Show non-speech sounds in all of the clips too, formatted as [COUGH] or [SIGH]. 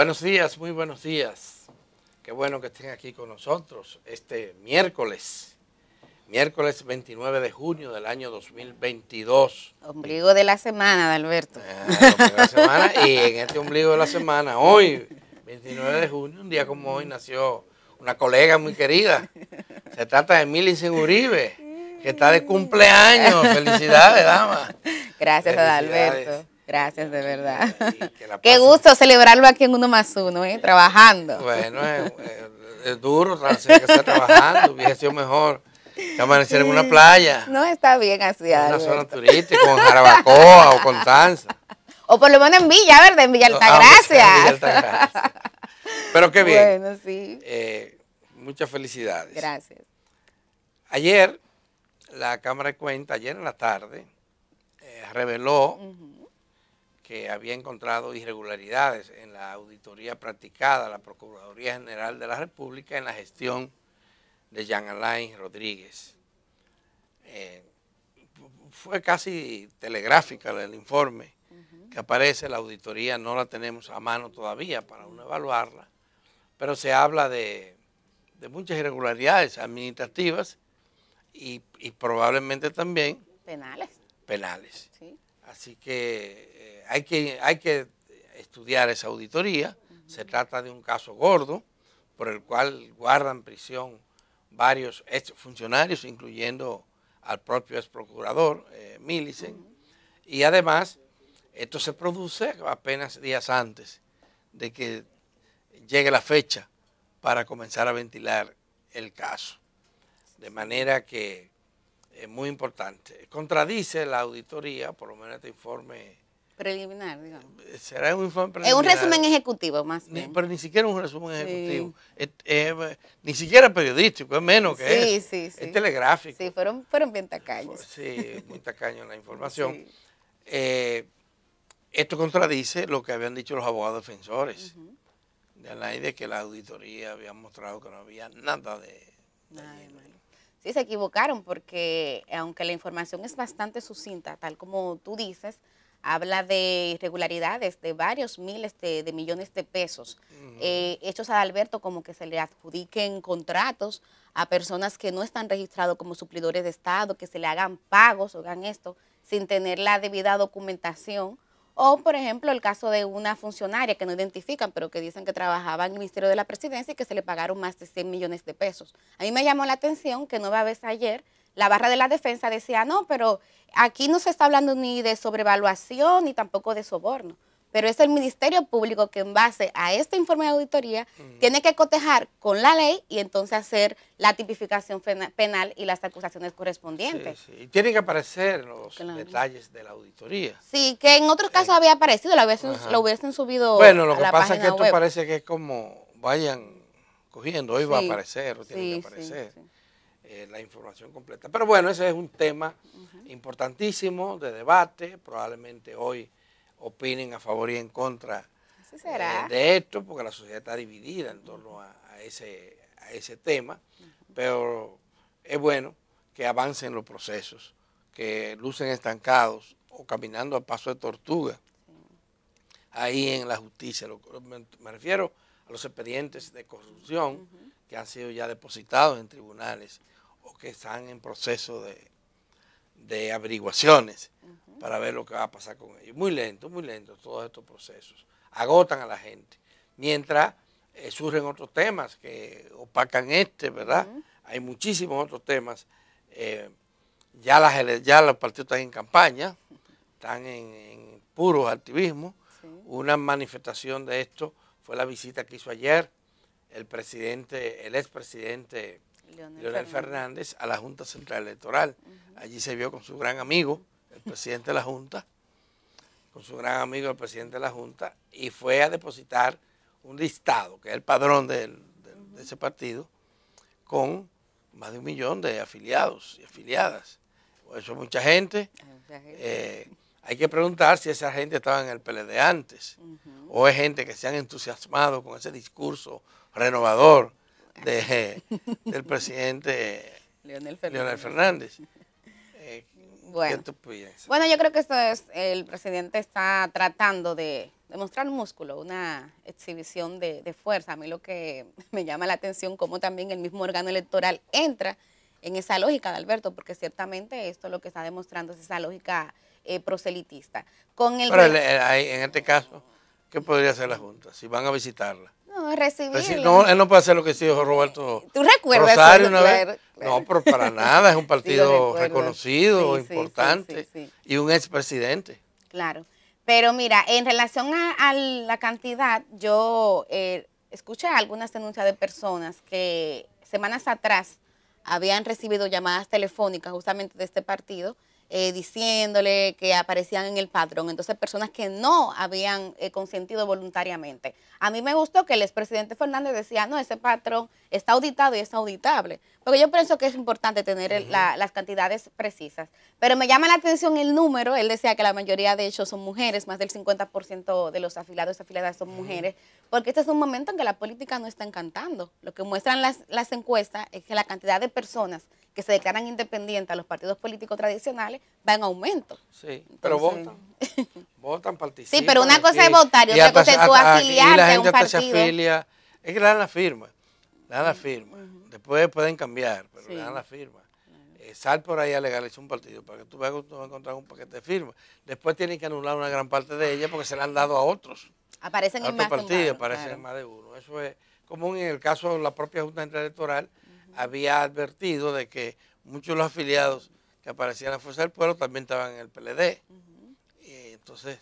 Buenos días, muy buenos días. Qué bueno que estén aquí con nosotros este miércoles, miércoles 29 de junio del año 2022. Ombligo de la semana, Alberto. Ah, ombligo de la semana, y en este ombligo de la semana, hoy, 29 de junio, un día como hoy, nació una colega muy querida. Se trata de Millicent Uribe, que está de cumpleaños. Felicidades, dama. Gracias, a Adalberto. Gracias, de verdad. [LAUGHS] Qué gusto celebrarlo aquí en Uno más Uno, ¿eh? trabajando. Bueno, es, es duro, tiene que estar trabajando, hubiese sido mejor que amanecer en una playa. No, está bien así. En una zona turística, con Jarabacoa o Tanza. O por lo menos en Villa, ¿verdad? En ah, Villa Altagracia. Pero qué bien. Bueno, sí. Eh, muchas felicidades. Gracias. Ayer, la Cámara de Cuentas, ayer en la tarde, eh, reveló que había encontrado irregularidades en la auditoría practicada la Procuraduría General de la República en la gestión de Jean Alain Rodríguez. Eh, fue casi telegráfica el informe que aparece, la auditoría no la tenemos a mano todavía para uno evaluarla, pero se habla de, muchas irregularidades administrativas y, probablemente también... Penales. Penales. Así que hay que, hay que estudiar esa auditoría. Se trata de un caso gordo por el cual guardan prisión varios ex funcionarios, incluyendo al propio ex procurador eh, Millicent. Y además, esto se produce apenas días antes de que llegue la fecha para comenzar a ventilar el caso. De manera que es muy importante. Contradice la auditoría, por lo menos este informe Preliminar, digamos. Eh, será un informe preliminar. Es un resumen ejecutivo, más Pero ni siquiera un resumen ejecutivo. ni siquiera periodístico, es menos que sí, es. Sí, sí. Es telegráfico. Sí, fueron, fueron bien tacaños. Sí, muy tacaños la información. Eh, esto contradice lo que habían dicho los abogados defensores de la idea que la auditoría había mostrado que no había nada de... Nada sí, se equivocaron porque aunque la información es bastante sucinta, tal como tú dices, habla de irregularidades de varios miles de, millones de pesos eh, hechos a Alberto como que se le adjudiquen contratos a personas que no están registrados como suplidores de Estado, que se le hagan pagos, o hagan esto, sin tener la debida documentación. O, por ejemplo, el caso de una funcionaria que no identifican, pero que dicen que trabajaba en el Ministerio de la Presidencia y que se le pagaron más de 100 millones de pesos. A mí me llamó la atención que nueva vez ayer la barra de la defensa decía, no, pero aquí no se está hablando ni de sobrevaluación ni tampoco de soborno. Pero es el Ministerio Público que en base a este informe de auditoría tiene que cotejar con la ley y entonces hacer la tipificación penal y las acusaciones correspondientes. Sí, sí. Y tienen que aparecer los detalles de la auditoría. Sí, que en otros casos había aparecido, lo hubiesen, lo hubiesen, subido. Bueno, lo que pasa es que esto parece que es como vayan cogiendo, hoy va a aparecer o tiene que aparecer. Eh, la información completa. Pero bueno, ese es un tema importantísimo de debate. Probablemente hoy opinen a favor y en contra eh, de esto, porque la sociedad está dividida en torno a, ese, tema. Pero es bueno que avancen los procesos, que lucen estancados o caminando a paso de tortuga. Ahí en la justicia, me, refiero a los expedientes de corrupción que han sido ya depositados en tribunales o que están en proceso de, averiguaciones para ver lo que va a pasar con ellos. Muy lento, muy lento todos estos procesos. Agotan a la gente. Mientras eh, surgen otros temas que opacan este, ¿verdad? Hay muchísimos otros temas. Eh, ya, las, ya los partidos están en campaña, están en, puros activismo. Una manifestación de esto fue la visita que hizo ayer el presidente, el expresidente Leonel, Fernández. a la Junta Central Electoral. Allí se vio con su gran amigo, el presidente de la Junta, con su gran amigo, el presidente de la Junta, y fue a depositar un listado, que es el padrón de, ese partido, con más de un millón de afiliados y afiliadas. Eso es mucha gente. Eh, hay que preguntar si esa gente estaba en el PLD antes o es gente que se han entusiasmado con ese discurso renovador del presidente Leonel Fernández. Eh, bueno. yo creo que esto es, el presidente está tratando de, demostrar un músculo, una exhibición de, fuerza. A mí lo que me llama la atención, cómo también el mismo órgano electoral entra en esa lógica de Alberto, porque ciertamente esto lo que está demostrando es esa lógica eh, proselitista. Con el Pero eh, en este caso, ¿qué podría hacer la Junta si van a visitarla? no, No, él no puede hacer lo que hizo Roberto. Rosario una vez? No, pero para nada, es un [LAUGHS] partido reconocido, importante y un expresidente. Claro, pero mira, en relación a, la cantidad, yo eh, escuché algunas denuncias de personas que semanas atrás habían recibido llamadas telefónicas justamente de este partido eh, diciéndole que aparecían en el patrón. Entonces, personas que no habían eh, consentido voluntariamente. A mí me gustó que el expresidente Fernández decía, no, ese patrón está auditado y es auditable. Porque yo pienso que es importante tener las cantidades precisas. Pero me llama la atención el número. Él decía que la mayoría de ellos son mujeres, más del 50% de los afilados y afiliadas son mujeres. Porque este es un momento en que la política no está encantando. Lo que muestran las encuestas es que la cantidad de personas se declaran independientes a los partidos políticos tradicionales va en aumento. Sí, pero votan. [LAUGHS] votan, participan. Sí, pero una cosa es votar y, cosa tú es que le dan la firma, le la firma. Después pueden cambiar, pero le dan la firma. Eh, sal por ahí a legalizar un partido para que tú veas que tú vas a encontrar un paquete de firmas. Después tienen que anular una gran parte de ella porque se la han dado a otros. Aparecen más de partido, aparecen más de uno. Eso es común en el caso de la propia Junta Electoral, había advertido de que muchos de los afiliados que aparecían en la Fuerza del Pueblo también estaban en el PLD. y entonces,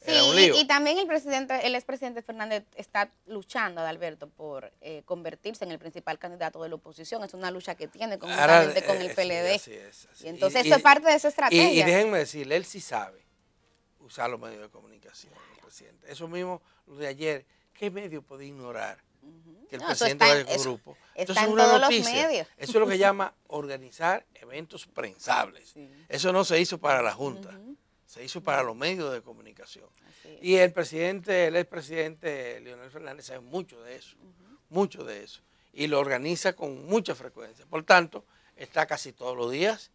Sí, y, también el presidente, el expresidente Fernández está luchando, Adalberto, por eh, convertirse en el principal candidato de la oposición. Es una lucha que tiene con eh, el eh, PLD. Y entonces eso es parte de esa estrategia. Y, déjenme decirle, él sí sabe usar los medios de comunicación, el presidente. Eso mismo, lo de ayer, ¿qué medio puede ignorar que el presidente del grupo. Eso, está en todos los medios. Eso es lo que llama organizar eventos prensables. Eso no se hizo para la Junta, se hizo para los medios de comunicación. Y el presidente, el expresidente Leonel Fernández sabe mucho de eso, mucho de eso. Y lo organiza con mucha frecuencia. Por tanto, está casi todos los días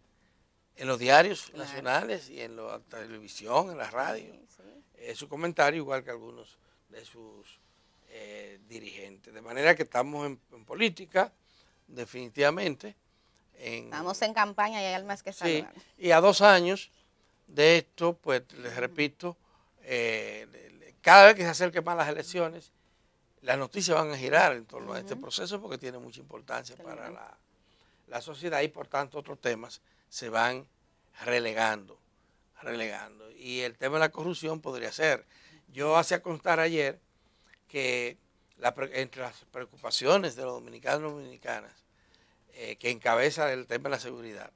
en los diarios nacionales y en la televisión, en la radio. Es eh, su comentario, igual que algunos de sus eh, De manera que estamos en, política, definitivamente. estamos en campaña y hay almas que sí, Y a dos años de esto, pues les repito, eh, cada vez que se acerquen más las elecciones, las noticias van a girar en torno a este proceso porque tiene mucha importancia para la, la, sociedad y por tanto otros temas se van relegando, relegando. Y el tema de la corrupción podría ser. Yo hacía constar ayer que entre las preocupaciones de los dominicanos y dominicanas, eh, que encabeza el tema de la seguridad,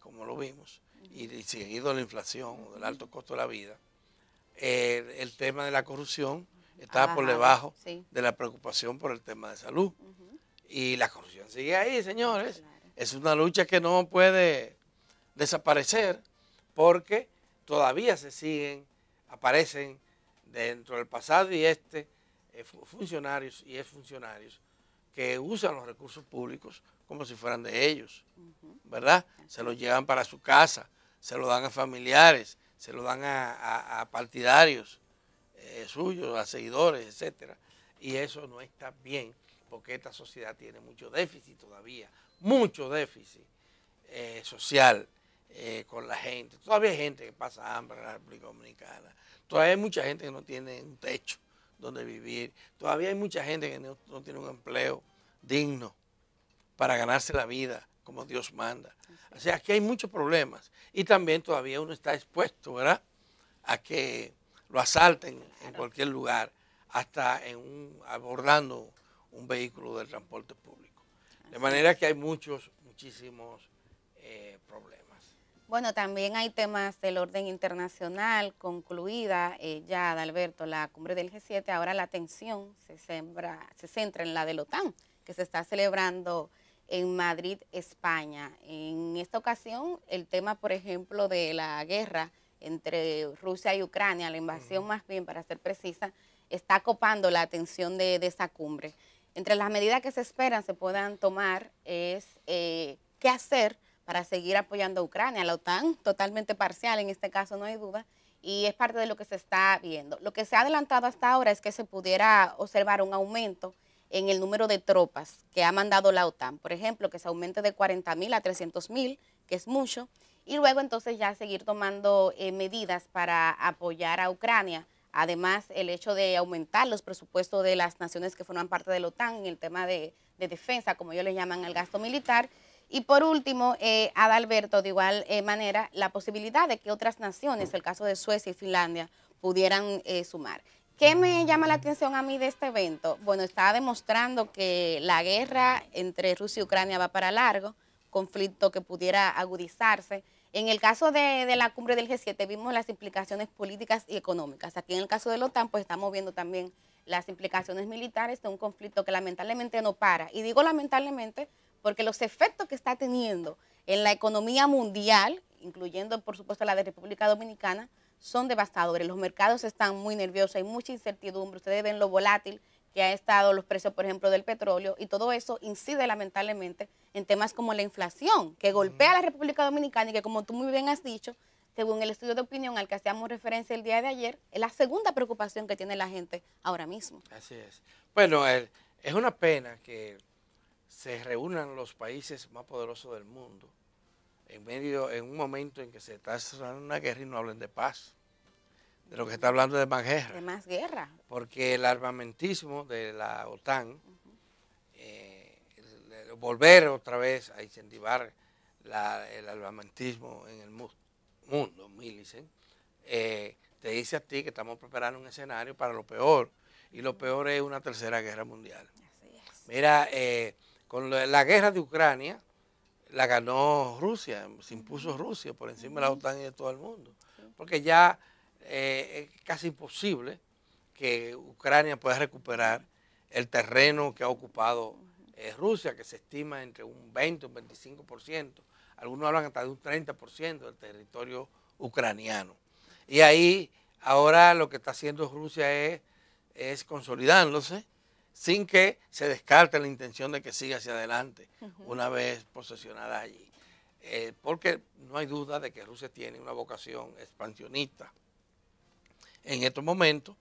como lo vimos, y, seguido la inflación, o del alto costo de la vida, el, tema de la corrupción está por debajo de la preocupación por el tema de salud. Y la corrupción sigue ahí, señores. Es una lucha que no puede desaparecer porque todavía se siguen, aparecen dentro del pasado y este, eh, funcionarios y exfuncionarios que usan los recursos públicos como si fueran de ellos, ¿verdad? Se los llevan para su casa, se los dan a familiares, se los dan a, partidarios eh, suyos, a seguidores, etcétera. Y eso no está bien, porque esta sociedad tiene mucho déficit todavía, mucho déficit eh, social con la gente. Todavía hay gente que pasa hambre en la República Dominicana. Todavía hay mucha gente que no tiene un techo donde vivir. Todavía hay mucha gente que no, tiene un empleo digno para ganarse la vida como Dios manda. O sea, aquí hay muchos problemas. Y también todavía uno está expuesto, ¿verdad? A que lo asalten en cualquier lugar, hasta en abordando un vehículo del transporte público. De manera que hay muchos, muchísimos eh, problemas. Bueno, también hay temas del orden internacional, concluida eh, ya, Adalberto, la cumbre del G7, ahora la atención se, se centra en la de la OTAN, que se está celebrando en Madrid, España. En esta ocasión, el tema, por ejemplo, de la guerra entre Rusia y Ucrania, la invasión más bien, para ser precisa, está copando la atención de, esa esta cumbre. Entre las medidas que se esperan se puedan tomar es eh, qué hacer para seguir apoyando a Ucrania, la OTAN, totalmente parcial, en este caso no hay duda, y es parte de lo que se está viendo. Lo que se ha adelantado hasta ahora es que se pudiera observar un aumento en el número de tropas que ha mandado la OTAN, por ejemplo, que se aumente de 40 mil a 300 mil, que es mucho, y luego entonces ya seguir tomando eh, medidas para apoyar a Ucrania. Además, el hecho de aumentar los presupuestos de las naciones que forman parte de la OTAN en el tema de, de defensa, como ellos le llaman al gasto militar, y por último, eh, Adalberto, de igual eh, manera, la posibilidad de que otras naciones, el caso de Suecia y Finlandia, pudieran eh, sumar. ¿Qué me llama la atención a mí de este evento? Bueno, está demostrando que la guerra entre Rusia y Ucrania va para largo, conflicto que pudiera agudizarse. En el caso de, de, la cumbre del G7 vimos las implicaciones políticas y económicas. Aquí en el caso de la OTAN pues estamos viendo también las implicaciones militares de un conflicto que lamentablemente no para. Y digo lamentablemente porque los efectos que está teniendo en la economía mundial, incluyendo por supuesto la de República Dominicana, son devastadores. Los mercados están muy nerviosos, hay mucha incertidumbre, ustedes ven lo volátil que ha estado los precios, por ejemplo, del petróleo, y todo eso incide lamentablemente en temas como la inflación, que golpea a la República Dominicana y que, como tú muy bien has dicho, según el estudio de opinión al que hacíamos referencia el día de ayer, es la segunda preocupación que tiene la gente ahora mismo. Así es. Bueno, es una pena que se reúnan los países más poderosos del mundo en medio, en un momento en que se está cerrando una guerra y no hablen de paz, de lo que está hablando de más guerra. De más guerra. Porque el armamentismo de la OTAN, eh, volver otra vez a incentivar la, el armamentismo en el mundo, Millicent, eh, te dice a ti que estamos preparando un escenario para lo peor, y lo peor es una tercera guerra mundial. Así es. Mira, eh, con la, guerra de Ucrania, la ganó Rusia, se impuso Rusia por encima de la OTAN y de todo el mundo. Porque ya eh, es casi imposible que Ucrania pueda recuperar el terreno que ha ocupado eh, Rusia, que se estima entre un 20 y un 25%. Algunos hablan hasta de un 30% del territorio ucraniano. Y ahí ahora lo que está haciendo Rusia es consolidándose sin que se descarte la intención de que siga hacia adelante una vez posesionada allí. Eh, porque no hay duda de que Rusia tiene una vocación expansionista en estos momentos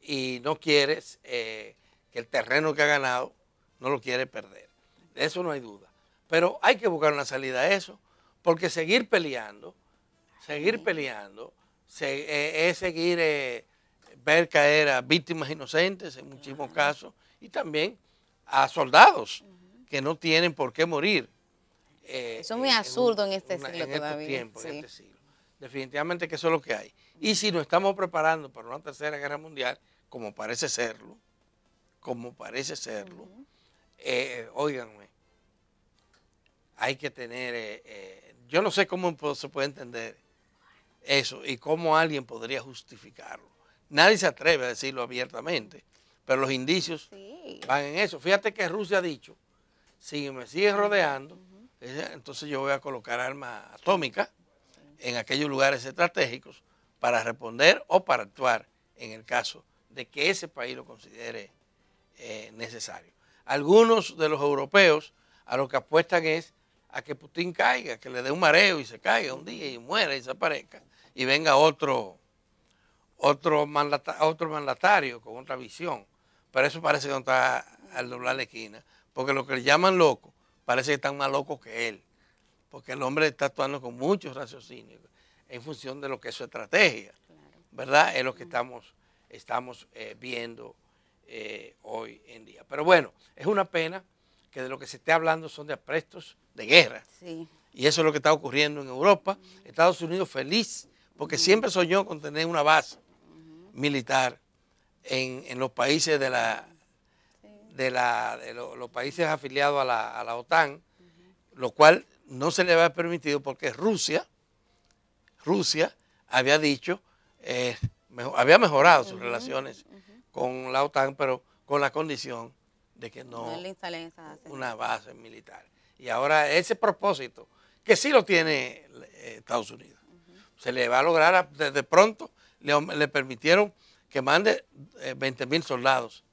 y no quiere eh, que el terreno que ha ganado no lo quiere perder. De eso no hay duda. Pero hay que buscar una salida a eso, porque seguir peleando, seguir peleando, eh, es seguir ver caer a víctimas inocentes en muchísimos casos y también a soldados que no tienen por qué morir. eso eh, es muy absurdo en, este siglo este tiempo, en este siglo. Definitivamente que eso es lo que hay. Y si nos estamos preparando para una tercera guerra mundial, como parece serlo, como parece serlo, oiganme eh, hay que tener, eh, yo no sé cómo se puede entender eso y cómo alguien podría justificarlo. Nadie se atreve a decirlo abiertamente. Pero los indicios van en eso. Fíjate que Rusia ha dicho, si me siguen rodeando, entonces yo voy a colocar armas atómicas en aquellos lugares estratégicos para responder o para actuar en el caso de que ese país lo considere eh, necesario. Algunos de los europeos a lo que apuestan es a que Putin caiga, que le dé un mareo y se caiga un día y muera y desaparezca y venga otro, otro, otro mandatario con otra visión. Para eso parece que no está al doblar la esquina. Porque lo que le llaman loco, parece que están más locos que él. Porque el hombre está actuando con muchos raciocinios en función de lo que es su estrategia. ¿Verdad? Es lo que estamos, estamos eh, viendo eh, hoy en día. Pero bueno, es una pena que de lo que se esté hablando son de aprestos de guerra. Y eso es lo que está ocurriendo en Europa. Estados Unidos feliz, porque siempre soñó con tener una base militar en, los países de la de, la, los países afiliados a la, a la OTAN, lo cual no se le había permitido porque Rusia, Rusia había dicho, eh, había mejorado sus relaciones con la OTAN, pero con la condición de que no, no una base militar. Y ahora ese propósito, que sí lo tiene eh, Estados Unidos, se le va a lograr de, pronto, le, le permitieron que mande 20 eh, mil soldados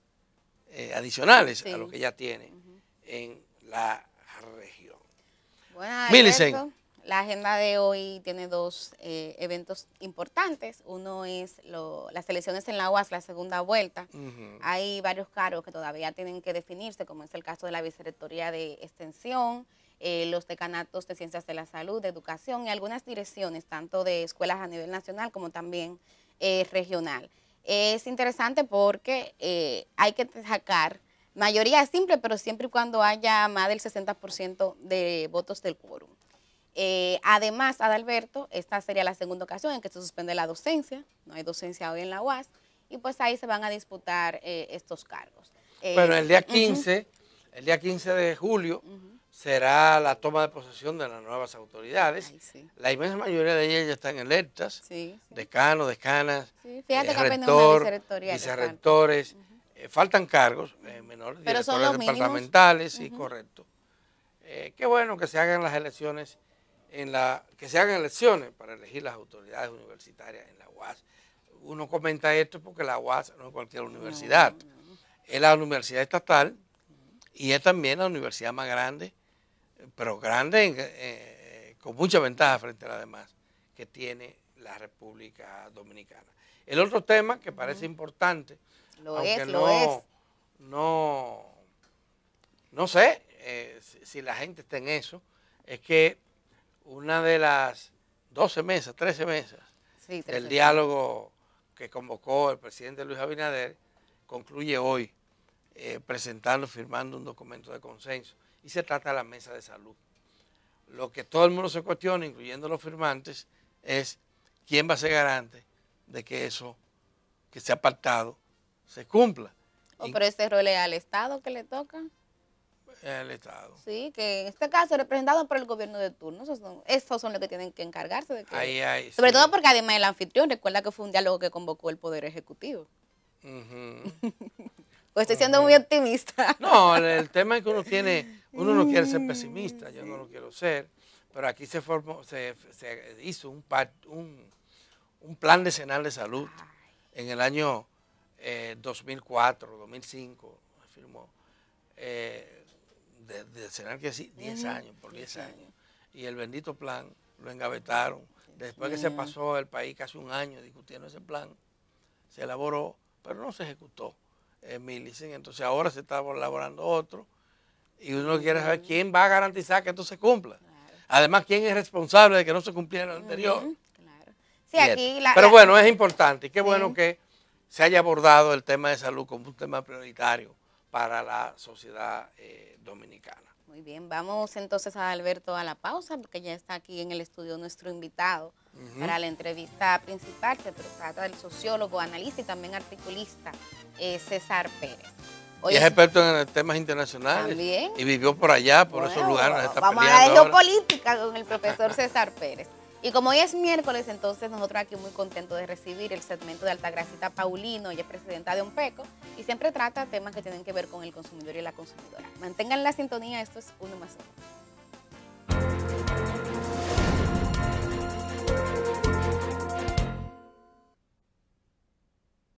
eh, adicionales a lo que ya tiene en la región. Bueno, la agenda de hoy tiene dos eh, eventos importantes. Uno es las elecciones en la UAS, la segunda vuelta. Hay varios cargos que todavía tienen que definirse, como es el caso de la Vicerrectoría de Extensión, los decanatos de Ciencias de la Salud, de Educación y algunas direcciones, tanto de escuelas a nivel nacional como también eh, regional es interesante porque eh, hay que sacar mayoría simple, pero siempre y cuando haya más del 60% de votos del quórum. Eh, además, Adalberto, esta sería la segunda ocasión en que se suspende la docencia, no hay docencia hoy en la UAS, y pues ahí se van a disputar eh, estos cargos. Eh, bueno, el día 15, el día 15 de julio, será la toma de posesión de las nuevas autoridades. La inmensa mayoría de ellas ya están electas, decanos, decanas, Fíjate eh, rector, vicerrectores, eh, faltan cargos eh, menores, Pero directores los departamentales, sí, correcto. qué bueno que se hagan las elecciones en la que se hagan elecciones para elegir las autoridades universitarias en la UAS. Uno comenta esto porque la UAS no es cualquier universidad, es la universidad estatal y es también la universidad más grande pero grande, eh, con mucha ventaja frente a las demás que tiene la República Dominicana. El otro tema que parece importante, aunque no, no, sé eh, si, la gente está en eso, es que una de las 12 mesas, 13 mesas el diálogo que convocó el presidente Luis Abinader concluye hoy eh, presentando, firmando un documento de consenso y se trata de la mesa de salud. Lo que todo el mundo se cuestiona, incluyendo los firmantes, es quién va a ser garante de que eso que se ha pactado se cumpla. o oh, pero ese rol es al Estado que le toca. Al Estado. Sí, que en este caso representado por el gobierno de turno. Esos son, son los que tienen que encargarse de que. Ahí, sobre todo porque además el anfitrión, recuerda que fue un diálogo que convocó el Poder Ejecutivo. [LAUGHS] pues estoy siendo muy optimista. No, el tema es que uno tiene uno no quiere ser mm, pesimista, yo no lo quiero ser, pero aquí se, formó, se, hizo un, un, plan decenal de salud en el año 2004, 2005, firmó, de, decenal que sí, 10 años, por 10 años. Y el bendito plan lo engavetaron. Después que se pasó el país casi un año discutiendo ese plan, se elaboró, pero no se ejecutó. Eh, en Entonces ahora se está elaborando otro y uno quiere saber quién va a garantizar que esto se cumpla. Además, quién es responsable de que no se cumpliera lo anterior. Pero bueno, es importante. Qué bueno que se haya abordado el tema de salud como un tema prioritario para la sociedad eh, dominicana. Muy bien, vamos entonces a Alberto a la pausa, porque ya está aquí en el estudio nuestro invitado para la entrevista principal. Se trata del sociólogo, analista y también articulista eh, César Pérez y es experto en temas internacionales. También. Y vivió por allá, por esos lugares. vamos a la geopolítica con el profesor César Pérez. Y como hoy es miércoles, entonces nosotros aquí muy contentos de recibir el segmento de Altagracita Paulino, ella es presidenta de Unpeco y siempre trata temas que tienen que ver con el consumidor y la consumidora. Mantengan la sintonía, esto es Uno más Uno.